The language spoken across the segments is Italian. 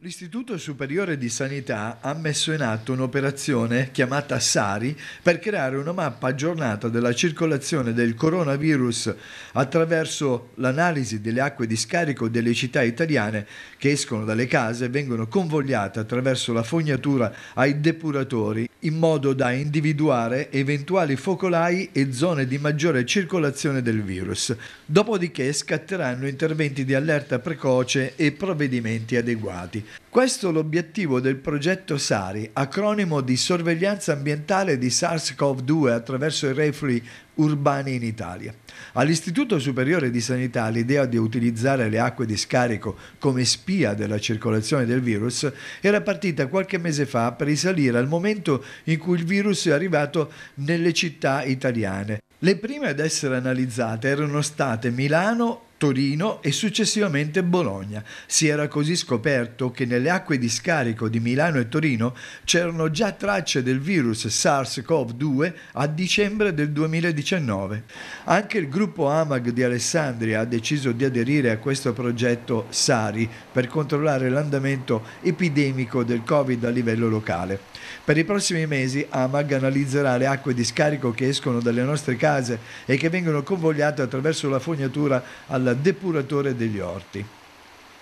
L'Istituto Superiore di Sanità ha messo in atto un'operazione chiamata SARI per creare una mappa aggiornata della circolazione del coronavirus attraverso l'analisi delle acque di scarico delle città italiane che escono dalle case e vengono convogliate attraverso la fognatura ai depuratori in modo da individuare eventuali focolai e zone di maggiore circolazione del virus. Dopodiché scatteranno interventi di allerta precoce e provvedimenti adeguati. Questo è l'obiettivo del progetto SARI, acronimo di sorveglianza ambientale di SARS-CoV-2 attraverso i reflui urbani in Italia. All'Istituto Superiore di Sanità l'idea di utilizzare le acque di scarico come spia della circolazione del virus era partita qualche mese fa per risalire al momento in cui il virus è arrivato nelle città italiane. Le prime ad essere analizzate erano state Milano Torino e successivamente Bologna. Si era così scoperto che nelle acque di scarico di Milano e Torino c'erano già tracce del virus SARS-CoV-2 a dicembre del 2019. Anche il gruppo AMAG di Alessandria ha deciso di aderire a questo progetto SARI per controllare l'andamento epidemico del Covid a livello locale. Per i prossimi mesi AMAG analizzerà le acque di scarico che escono dalle nostre case e che vengono convogliate attraverso la fognatura alla al depuratore degli orti.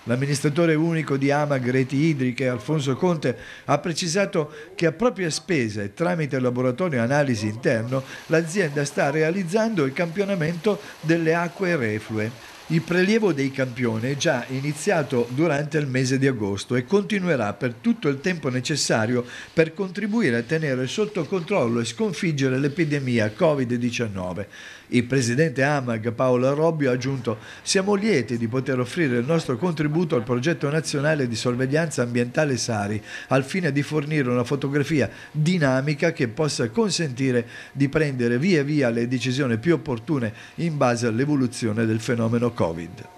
L'amministratore unico di AMAG Reti Idriche, Alfonso Conte, ha precisato che a proprie spese e tramite il laboratorio analisi interno l'azienda sta realizzando il campionamento delle acque reflue. Il prelievo dei campioni è già iniziato durante il mese di agosto e continuerà per tutto il tempo necessario per contribuire a tenere sotto controllo e sconfiggere l'epidemia Covid-19. Il presidente AMAG Paolo Robbio ha aggiunto «Siamo lieti di poter offrire il nostro contributo al progetto nazionale di sorveglianza ambientale SARI al fine di fornire una fotografia dinamica che possa consentire di prendere via via le decisioni più opportune in base all'evoluzione del fenomeno Covid.